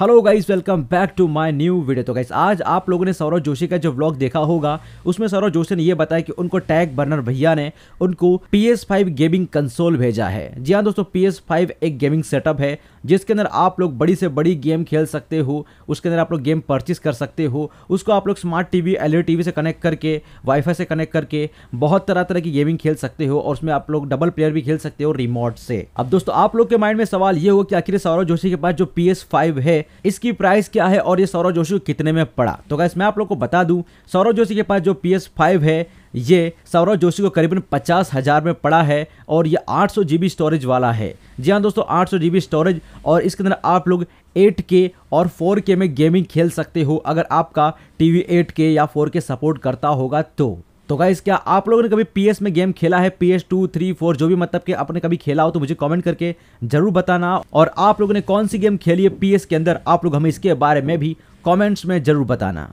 hello guys welcome back to my new video तो guys आज आप लोगों ने सौरव जोशी का जो व्लॉग देखा होगा उसमें सौरव जोशी ने ये बताया कि उनको टैग बर्नर भैया ने उनको PS5 गेमिंग कंसोल भेजा है जी हाँ दोस्तों PS5 एक गेमिंग सेटअप है जिसके अंदर आप लोग बड़ी से बड़ी गेम खेल सकते हो उसके अंदर आप लोग गेम परचेस कर सकते हो उसको आप लोग स्मार्ट टी वी एल से कनेक्ट करके वाईफाई से कनेक्ट करके बहुत तरह तरह की गेमिंग खेल सकते हो और उसमें आप लोग डबल प्लेयर भी खेल सकते हो रिमोट से अब दोस्तों आप लोग के माइंड में सवाल ये हो कि आखिर सौरव जोशी के पास जो पी है इसकी प्राइस क्या है और ये सौरव जोशी कितने में पड़ा तो गैस मैं आप लोग को बता दूं सौरव जोशी के पास जो पी एस फाइव है ये सौरव जोशी को करीबन पचास हज़ार में पड़ा है और ये आठ सौ जी बी स्टोरेज वाला है जी हाँ दोस्तों आठ सौ जी बी स्टोरेज और इसके अंदर आप लोग एट के और फोर के में गेमिंग खेल सकते हो अगर आपका टी वी एट के या फोर के सपोर्ट करता होगा तो तो गाइस क्या आप लोगों ने कभी पीएस में गेम खेला है पीएस टू थ्री फोर जो भी मतलब कि आपने कभी खेला हो तो मुझे कमेंट करके जरूर बताना और आप लोगों ने कौन सी गेम खेली है पीएस के अंदर आप लोग हमें इसके बारे में भी कमेंट्स में जरूर बताना